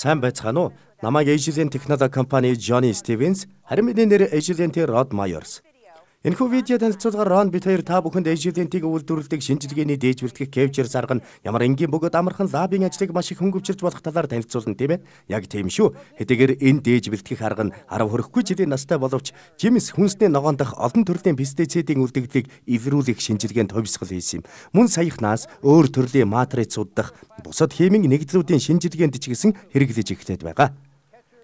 Сайн байцгаана уу? Намайг Agilent Technology компани Johnny Stevens, харин миний нэр Agilent Rod Myers. Энэхүү видео танилцуулгаар Рон бит хоёр та бүхэнд эживлентийг үйлдвэрлэдэг шинжилгээний дээж бэлтгэх кевчээр зарган ямар энгийн бөгөөд амархан лабын ажлыг маш их хөнгөвчилж болох талаар танилцуулна тийм ээ. Яг тийм шүү. Хэдийгээр энэ дээж бэлтгэх арга нь 10 хүрэхгүй жилийн настай боловч жимс хүнсний ногоон дах олон төрлийн пестицидын үлдэгдлийг илрүүлэх шинжилгээнд хувьсгал хийсэн юм. Мөн саяхнаас өөр төрлийн матрицууд дах бусад химийн нэгдлүүдийн шинжилгээнд ч гэсэн хэрэглэж эхлээд байгаа.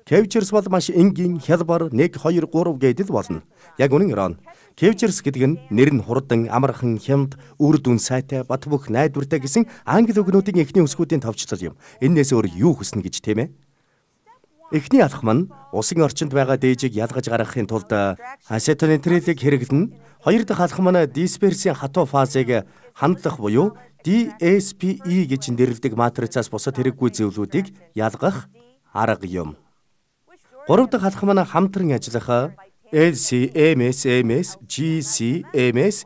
Кевчерс бол маш энгийн хялбар 1 2 3 гэдэл болно. Яг үнэн Иран. Кевчерс гэдэг нь нэр нь хурдан, амархан, хямд, үр дүн сайтай, бат бөх найдвартай гэсэн англи өгнүүдийн эхний өсгүүдийн товчлол юм. Эннээс өөр юу хүснэ гэж тийм ээ? Эхний алхам нь усын орчинд байгаа дээжийг ялгаж гаргахын тулд асетонитрилийг э, хэрэглэн, хоёр дахь алхам нь дисперсийн хатуу фазыг хандлах буюу DSPE гэж нэрлэдэг матрицаас бусад хэрэггүй зэвлүүдийг ялгах арга юм. Гурав дахь алхам маань хамтран ажиллахаа LCMS MS GCMS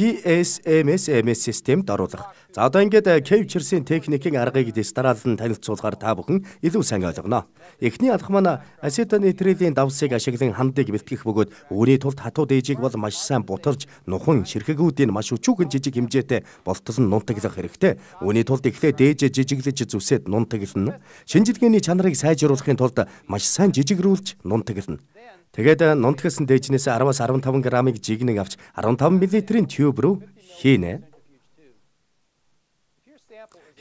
GSMS MS системд оруулах. За одоо ингээд Кевчерсийн э, техникийн аргыг дистаралан танилцуулгаар та бүхэн илүү сайн ойлгоно. Эхний алхам нь асетонитрилийн э, давсыг ашиглан хандыг бэлтгэх бөгөөд үүний тулд хатуу дээжийг бол маш сайн бутарж нухан ширхэгүүдийн маш өчүүхэн жижиг хэмжээтэй болтол нь нунтаглах хэрэгтэй. Үүний тулд эхлээд дээж жижиглэж зүсээд нунтаглана. Шинжилгээний чанарыг сайжруулахын тулд маш сайн жижигрүүлж нунтаглана. Тэгээд нунтгэсэн дээжнээс 10-аас 15 грамыг жигнэг авч 15 мл-ийн тюб рүү хийнэ.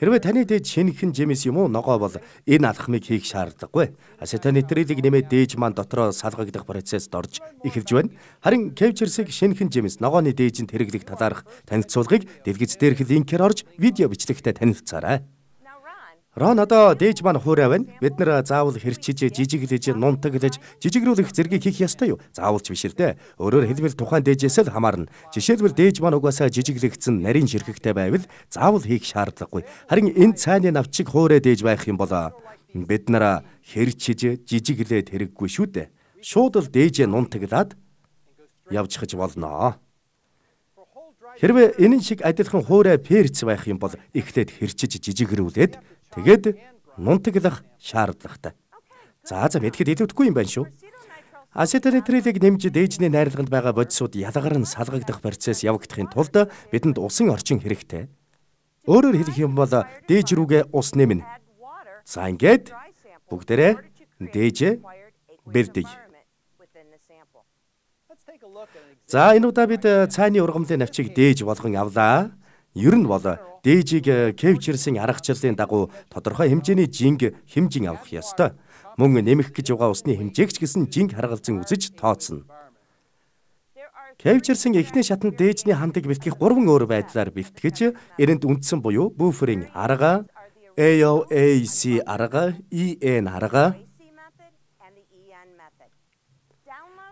Хэрвээ таны дээд шинхэн жимс юм уу ногоо бол энэ алхмыг хийх шаардлагагүй. Acetonitrile-ийг нэмээд дээж маань дотроо салгагдах процессд орж ихэвж байна. Харин кевчерсийг шинхэн жимс ногооны дээжинд хэрэглэх талаарх танилцуулгыг дэлгэц дээрх линкээр орж видео бичлэгтээ танилцаарай. Рон одоо дээж маань хуурай байна. Бид нэр заавал хэрчиж, жижиглэж, нунтаглэж, жижигрүүлэх зэргийг хийх ёстой юу? Заавалч биш л дээ. Өөрөөр хэлбэл тухайн дээжээс л хамаарна. Жишээлбэл дээж маань угаасаа жижиглэгдсэн нарийн ширхэгтэй байвал заавал хийх шаардлагагүй. Харин энэ цайны навчиг хуурай дээж байх юм бол бид нараа хэрчиж, жижиглээд хэрэггүй шүү дээ. Шууд л дээжээ нунтаглаад явчихж болноо. Хэрвээ энэ шиг адилхан хуурай перц байх юм бол эхлээд хэрчиж жижигрүүлээд Тэгэд нунтаглах шаардлагатай. За за мэдхэд илүүдэхгүй юм байна шүү. Асетеритрилийг нэмж дээжний найрлаганд байгаа бодисууд ялгаар нь салгагдах процесс явагдахын тулд бидэнд усын орчин хэрэгтэй. Өөрөөр хэлэх юм бол дээж рүүгээ ус нэмнэ. За ингээд бүгдээрээ дээжээ бэлдэй. За энэ удаа бид цайны ургамлын навчийг дээж болгон авлаа. Ер нь бол дээжийг э, кевчерсийн аргачлалын дагуу тодорхой хэмжээний жинг хэмжин авах ёстой. Мөн нэмэх гэж байгаа усны хэмжээгч гэсэн жинг харгалзан үзэж тооцно. Кевчерсэн эхний шатанд дээжний хандыг бэлтгэх гурван өөр байдлаар бэлтгэж, эрэнд үндсэн буюу буферийн арга, AOAC арга, EN арга,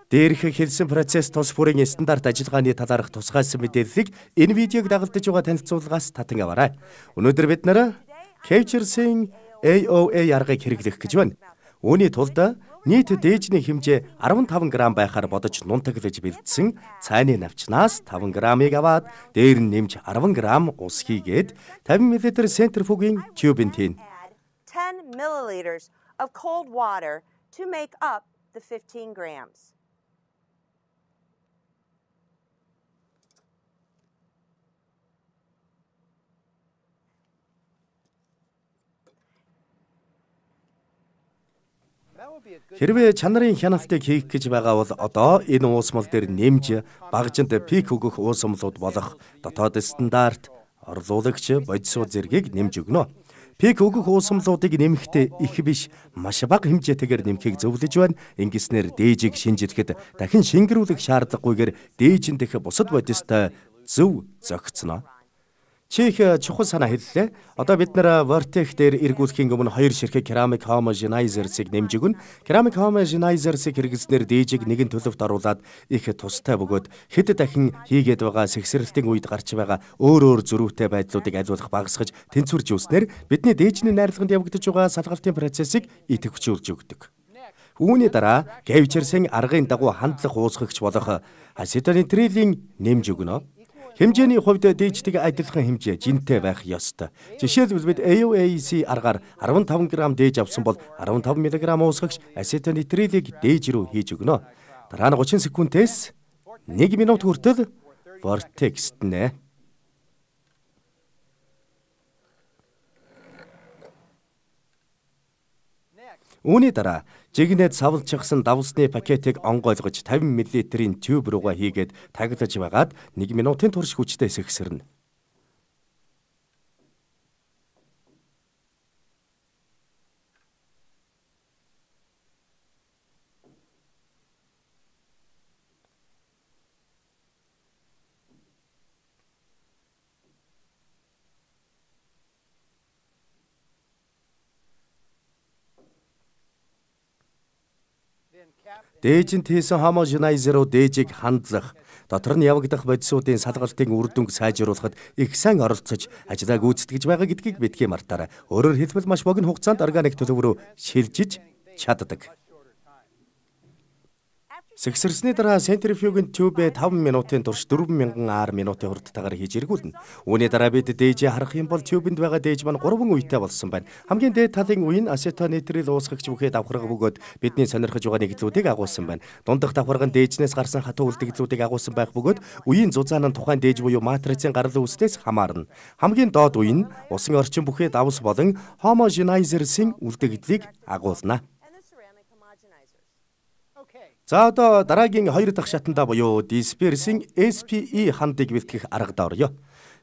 Дээрх хэлсэн процесс тус бүрийн стандарт ажиллагааны талаарх тусгайсан мэдээллийг энэ видеог дагалдаж байгаа танилцуулгаас татан аваарай. Өнөөдөр бид нэр Capture-ийн AOA аргыг хэрэглэх гэж байна. Үүний тулд нийт дээжний хэмжээ 15 г байхаар бодож нунтаглаж бэлдсэн цайны навчнаас 5 г-ыг аваад дээр нь нэмж 10 г ус хийгээд 50 мл центрифугийн тюбэнд хийн. 10 ml of cold water to make up the 15 grams. Хэрвээ чанарын хяналтыг хийх гэж байгаа бол одоо энэ уусмал дээр нэмж багжинд пик өгөх уусмлууд болох дотоод стандарт, орлуулагч, бодисуу зэргийг нэмж өгнө. Пик өгөх уусмлуудыг нэмэхдээ их биш, маш бага хэмжээтэйгээр нэмхийг зөвлөж байна. Ингэснээр дээжийг шинжилэхэд дахин шингэрүүлэх шаардлагагүйгээр дээжин дэх бусад бодистой зөв зохицноо. Чи их чухал санаа хэллээ. Одоо бид нэр Vortex дээр эргүүлэхийн өмнө хоёр ширхэг Ceramic Homogenizer-ыг нэмж өгнө. Ceramic Homogenizer-ыг хэрэглэснээр дээжийг нэгэн төлөвт оруулаад их тустай бөгөөд хэд дахин хийгээд байгаа сэгсрэлтийн үед гарч байгаа өөр өөр зөрүүтэй байдлуудыг аливаалах багасгаж тэнцвэрж үүснээр бидний дээжний найрлаганд явагдаж байгаа салгалтын процессыг идэвхжүүлж өгдөг. Үүний дараа Gavcher-сын аргын дагуу хандлах уусгагч болох Acetonitrile-ийн нэмж өгнө. Хэмжээний хувьд дээждэг адилхан хэмжээ жинтэй байх ёстой. Жишээлбэл бид AOAC аргаар 15 г дээж авсан бол 15 мг уусгагч acetonitrylыг дээж рүү хийж өгнө. Дараа нь 30 секундээс 1 минут хүртэл vortex нэ. Үүний дараа жигнэд савлчихсан давлсны пакетыг онгойлгож 50 мл-ийн тюб руугаа хийгээд таглаж байгаад 1 минутын турш хүчтэй сэхсэрнэ. Дээж нь тийсэн homogeneizer-уу дээжийг хандлах, дотор нь явагдах бодисуудын салгалтын үр дүнг сайжруулахад их сайн оролцож ажиллааг гүйцэтгэж байгаа гэдгийг битгий мартаарай. Өөрөөр хэлбэл маш богино хугацаанд органик төлөв рүү шилжиж чаддаг. Сэгсэрсний дараа центрифюгийн тюбэ 5 минутын турш 4000 ар минутын хурдтайгаар хийж эргүүлнэ. Үүний дараа бид дээжээ харах юм бол тюбэнд байгаа дээж маань 3 үетэй болсон байна. Хамгийн дээд талын үе нь асетонитрил уусгагч бүхий давхарга бөгөөд бидний сонирхож байгаа нэгдлүүдийг агуулсан байна. Дундах давхарганд дээжнээс гарсан хатуу үлдэгдлүүдийг агуулсан байх бөгөөд үеийн зузаан нь тухайн дээж буюу матрицын гарал үүснээс хамаарна. Хамгийн доод үе нь усан орчин бүхий давс болон homogenizers-ийн үлдэгдлийг агуулна. За одоо дараагийн 2 дахь шатанда буюу Dispersion SPE хандыг бэлтгэх аргад орё.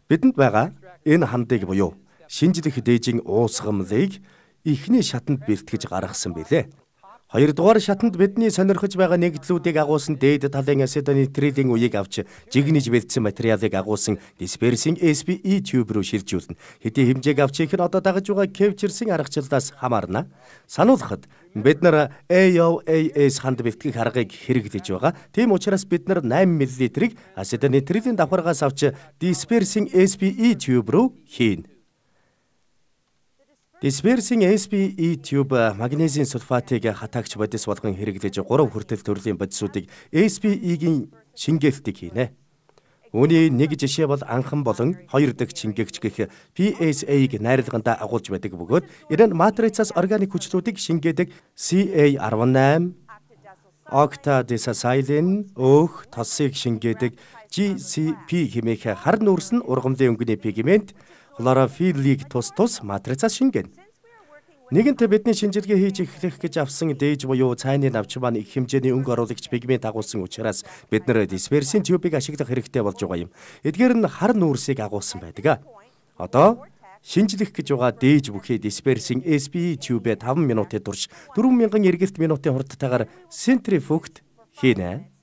Бидэнд байгаа энэ хандыг буюу шинжлэх дээжийн уусгамлыг эхний шатанд бэлтгэж гаргасан билээ. Хоёрдугаар шатанд бидний сонирхож байгаа нэгдлүүдийг агуулсан дээд талын acetonitrylын үеийг авч жигнэж бэлдсэн материалыг агуулсан dispersing SPE tube руу шилжүүлнэ. Хэдий хэмжээг авч их нь одоо дагаж байгаа кевчэрсэн аргачлалаас хамаарна. Сануулхад бид нар AOAS ханд бэлтгэх аргыг хэрэглэж байгаа. Тийм учраас бид нар 8 мл-ийг acetonitrylын давхаргаас авч dispersing SPE tube руу хийнэ. Дисперсинг SPE e tube магнезийн сульфатыг хатаагч бодис болгон хэрэглэж 3 хүртэл төрлийн бодисуудыг SPE-гийн шингээалтыг хийнэ. Үүний нэг жишээ бол анхан болон хоёр дахь шингээгч гэх PSA-г найрлагандаа агуулж байдаг бөгөөд энэ нь матрицаас органик хүчлүүдийг шингээдэг CA18 Octadisacylin өөх тосыг шингээдэг GCP хэмээх хар нүүрс нь ургамлын өнгөний пигмент хлорофиллийг тус тус матрицаас шингэнэ. Нэгэнт бидний шинжилгээ хийж эхлэх гэж авсан дээж буюу цайны навч маань их хэмжээний өнгө оруулагч пигмент агуулсан учраас бид нэр дисперсийн тюбийг ашиглах хэрэгтэй болж байгаа юм. Эдгээр нь хар нүүрсийг агуулсан байдаг. Одоо шинжлэх гэж байгаа дээж бүхий дисперсийн SPE тюбэ 5 минутын турш 4000 эргэлт минутын хурдтайгаар центрифугт хийнэ.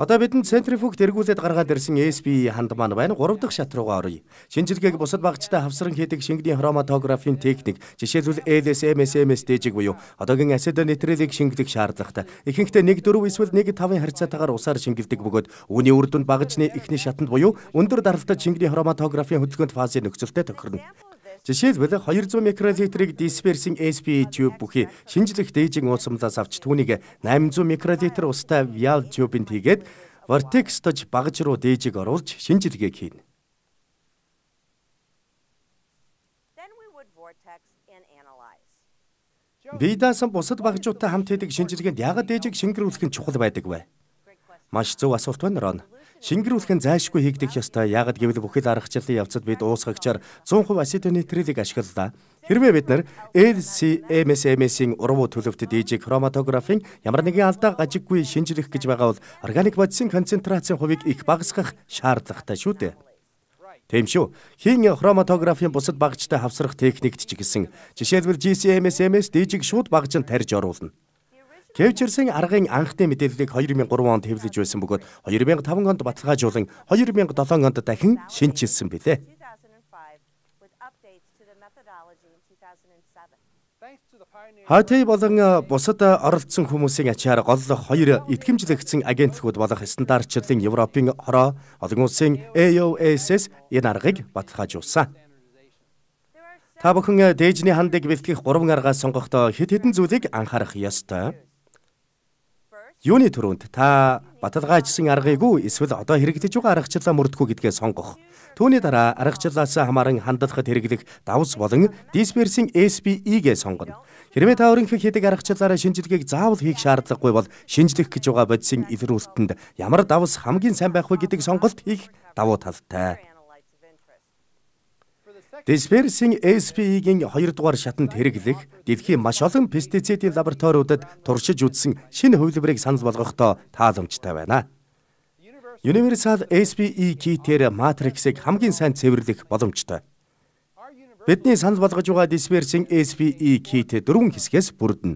Одоо бидэнд центрифугт эргүүлээд гаргаад ирсэн SB ханд маань байна. 3 дахь шат руугаа оръё. Шинжилгээг бусад багцтай хавсран хийдэг шингэлийн хроматографийн техник, жишээлбэл LSM, SMS дэжиг буюу одоогийн асид нитрилийг шингэлэх шаардлагатай. Ихэнхдээ 1.4 эсвэл 1.5-ын харьцаатайгаар усаар шингэлдэг бөгөөд үүний үр дүнд багажны эхний шатанд буюу өндөр даралтад шингэлийн хроматографийн хөдөлгөөнт фазын нөхцөлтэй тохирно. Жишээлбэл 200 микролитрийг дисперсинг SPE tube бүхий шинжлэх дээжин уулсамлаас авч түүнийг 800 микролитр устай vial tube-д хийгээд vortex тож багж руу дээжийг оруулж шинжилгээг хийнэ. Бие даасан бусад багжуудтай хамт хийдэг шинжилгээнд яагаад дээжийг шингэрүүлэх нь чухал байдаг вэ? Маш зөв асуулт байна, Рон. Шингэрүүлэх нь зайлшгүй хийгдэх ёстой. Ягд гэвэл бүхэл аргачлалын явцад бид уусгагчаар 100% ацетон нитрилийг ашиглалаа. Хэрвээ бид нар LCMS-ийн урвуу төлөвт дижи хроматографийн ямар нэгэн алдаа гажиггүй шинжилэх гэж байгаа бол органик бодисын концентрацийн хувийг их багасгах шаардлагатай шүү дээ. Тийм шүү. Хийн хроматографийн бусад багажтай хавсрах техникт ч гэсэн жишээлбэл GCMS-ээс дижиг шууд багажнд тарьж оруулна. Кевчерсийн аргын анхны мэдээллийг 2003 онд хэвлэж байсан бөгөөд 2005 онд баталгаажуулан 2007 онд дахин шинжилсэн билээ. Хатай болон э, бусад э, оролцсон хүмүүсийн ачаар гол хоёр итгэмжлэгдсэн агентлагууд болох стандартчлалын Европын хороо олон улсын AOSS энэ аргыг баталгаажуулсан. Та бүхэн э, дээжний хандыг бэлтгэх гурван аргаас сонгохдоо хэд хэдэн зүйлийг анхаарах ёстой юуны төрөнд та баталгаажсан аргыг эсвэл одоо хэрэгдэж байгаа аргачлалаа мөрдөхгүй гэдгээ сонгох. Түүний дараа аргачлалаас хамааран хандлагад хэрэглэх давс болон дисперсинг SPE-гээ сонгоно. Хэрвээ та өөрийнхөө хийдэг аргачлалаараа шинжилгээг заавал хийх шаардлагагүй бол шинжлэх гэж байгаа бодисын илрүүлэлтэнд ямар давс хамгийн сайн байх вэ гэдэг сонголт хийх давуу талтай. Дисперсинг SPE-гийн 2 дугаар шатанд хэрэглэх дэлхийн маш олон пестицидийн лабораториудад туршиж үзсэн шинэ хувилбарыг санал болгохдоо тааламжтай байна. Universal SPE Kit-ээр матриксыг хамгийн сайн цэвэрлэх боломжтой. Бидний санал болгож байгаа дисперсинг SPE Kit дөрвөн хэсгээс бүрдэнэ.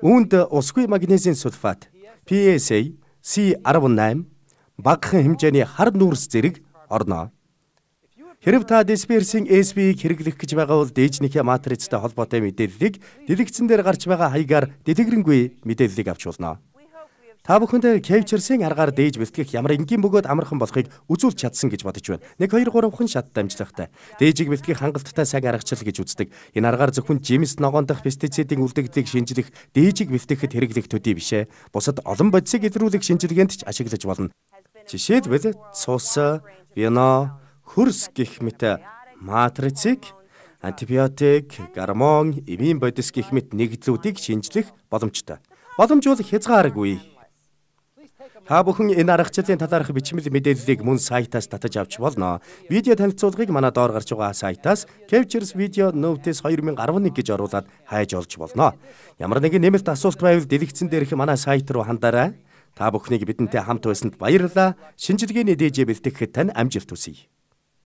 Үүнд усгүй магнезийн сульфат, PSA, C18, багахан хэмжээний хар нүүрс зэрэг орно. Хэрв та Disperse-ийн SB-ийг хэрэглэх гэж байгаа бол дээжнийхээ матрицтай холбоотой мэдээллийг дэлгэцэн дээр гарч байгаа хаягаар дэлгэрэнгүй мэдээллийг авч болно. Та бүхэндээ Capture-ийн аргаар дээж бэлтгэх ямар энгийн бөгөөд амархан болохыг үзүүлж чадсан гэж бодож байна. 1 2 3-ын шат дамжлагтай. Дээжийг бэлтгэх хангалттай сайн аргачлал гэж үздэг. Энэ аргаар зөвхөн жимс ногоон дах пестицидын үлдэгдлийг шинжлэх, дээжийг бэлтгэхэд хэрэглэх төдий бишээ. Бусад олон бодисыг илрүүлэх шинжилгээнд ч ашиглаж болно. Жишээлбэл цус, вино, хөрс гих мэт матрицыг антибиотик, гормон, эмийн бодис гих мэт нэгдлүүдийг шинжлэх боломжтой. Боломжгүй хязгааргүй. Та бүхэн энэ аргачлалын талаарх бичмэл мэдээллийг мөн сайтаас татаж авч болно. Видео танилцуулгыг манай доор гарч байгаа сайтаас Captures Video Notice 2011 гэж оруулаад хайж олж болно. Ямар нэгэн нэмэлт асуулт байвал дэлгэцэн дээрх манай сайт руу хандаарай. Та бүхнийг бидэнтэй хамт байсанд баярлалаа. Шинжилгээний дэжээ бэлтгэхэд тань амжилт хүсье.